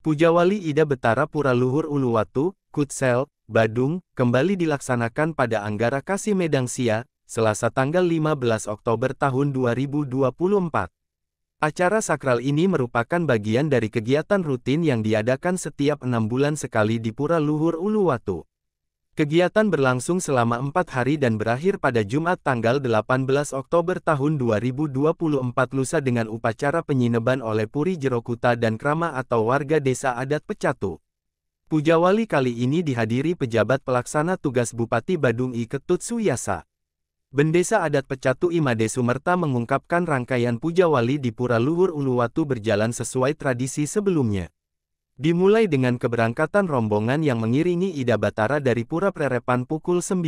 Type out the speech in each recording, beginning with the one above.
Pujawali Ida Betara Pura Luhur Uluwatu, Kutsel, Badung, kembali dilaksanakan pada Anggara Kasih Medang Sia, Selasa tanggal 15 Oktober tahun 2024. Acara sakral ini merupakan bagian dari kegiatan rutin yang diadakan setiap enam bulan sekali di Pura Luhur Uluwatu. Kegiatan berlangsung selama empat hari dan berakhir pada Jumat tanggal 18 Oktober tahun 2024 lusa dengan upacara penyineban oleh Puri Jerokuta dan Krama atau warga desa adat Pecatu. Wali kali ini dihadiri pejabat pelaksana tugas Bupati Badung I Ketut Suyasa. Bendesa adat Pecatu Imade Sumerta mengungkapkan rangkaian puja Wali di Pura Luhur Uluwatu berjalan sesuai tradisi sebelumnya. Dimulai dengan keberangkatan rombongan yang mengiringi Ida Batara dari Pura Prerepan pukul 9.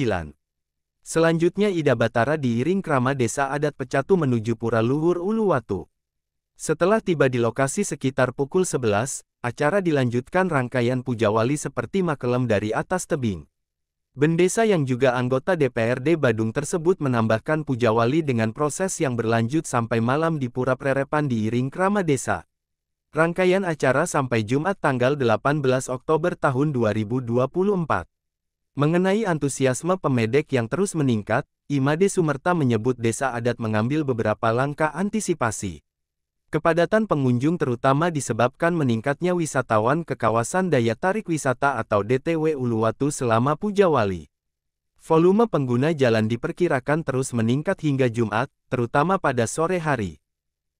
Selanjutnya Ida Batara diiring krama desa adat Pecatu menuju Pura Luhur Uluwatu. Setelah tiba di lokasi sekitar pukul 11, acara dilanjutkan rangkaian puja wali seperti makelem dari atas tebing. Bendesa yang juga anggota DPRD Badung tersebut menambahkan puja wali dengan proses yang berlanjut sampai malam di Pura Prerepan diiring krama desa. Rangkaian acara sampai Jumat tanggal 18 Oktober tahun 2024. Mengenai antusiasme pemedek yang terus meningkat, Imade Sumerta menyebut desa adat mengambil beberapa langkah antisipasi. Kepadatan pengunjung terutama disebabkan meningkatnya wisatawan ke kawasan daya tarik wisata atau DTW Uluwatu selama Puja Wali. Volume pengguna jalan diperkirakan terus meningkat hingga Jumat, terutama pada sore hari.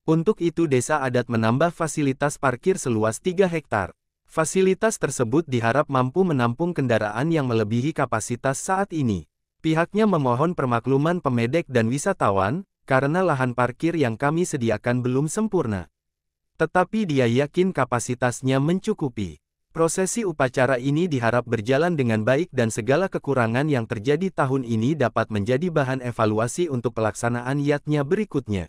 Untuk itu desa adat menambah fasilitas parkir seluas 3 hektar. Fasilitas tersebut diharap mampu menampung kendaraan yang melebihi kapasitas saat ini. Pihaknya memohon permakluman pemedek dan wisatawan, karena lahan parkir yang kami sediakan belum sempurna. Tetapi dia yakin kapasitasnya mencukupi. Prosesi upacara ini diharap berjalan dengan baik dan segala kekurangan yang terjadi tahun ini dapat menjadi bahan evaluasi untuk pelaksanaan yatnya berikutnya.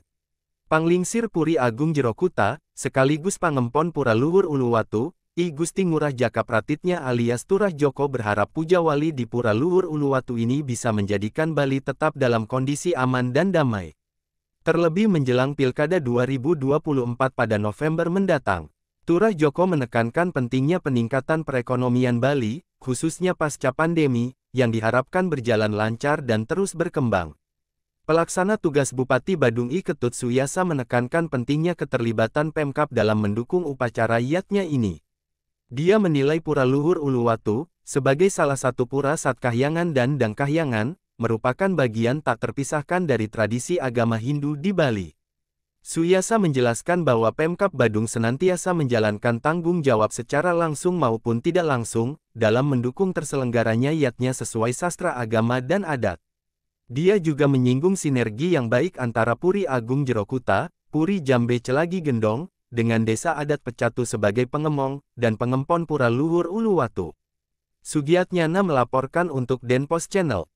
Panglingsir Puri Agung Jerokuta, sekaligus Pangempon Pura Luhur Uluwatu, I Gusti Ngurah Jaka Pratitnya alias Turah Joko berharap puja wali di Pura Luhur Uluwatu ini bisa menjadikan Bali tetap dalam kondisi aman dan damai. Terlebih menjelang Pilkada 2024 pada November mendatang, Turah Joko menekankan pentingnya peningkatan perekonomian Bali, khususnya pasca pandemi, yang diharapkan berjalan lancar dan terus berkembang. Pelaksana tugas Bupati Badung I Ketut Suyasa menekankan pentingnya keterlibatan Pemkap dalam mendukung upacara yatnya ini. Dia menilai Pura Luhur Uluwatu, sebagai salah satu pura Satkahyangan dan Dangkahyangan, merupakan bagian tak terpisahkan dari tradisi agama Hindu di Bali. Suyasa menjelaskan bahwa Pemkap Badung senantiasa menjalankan tanggung jawab secara langsung maupun tidak langsung, dalam mendukung terselenggaranya yatnya sesuai sastra agama dan adat. Dia juga menyinggung sinergi yang baik antara Puri Agung Jerokuta, Puri Jambe Celagi Gendong, dengan desa adat Pecatu sebagai pengemong, dan pengempon Pura Luhur Uluwatu. Sugiatnyana melaporkan untuk Denpos Channel.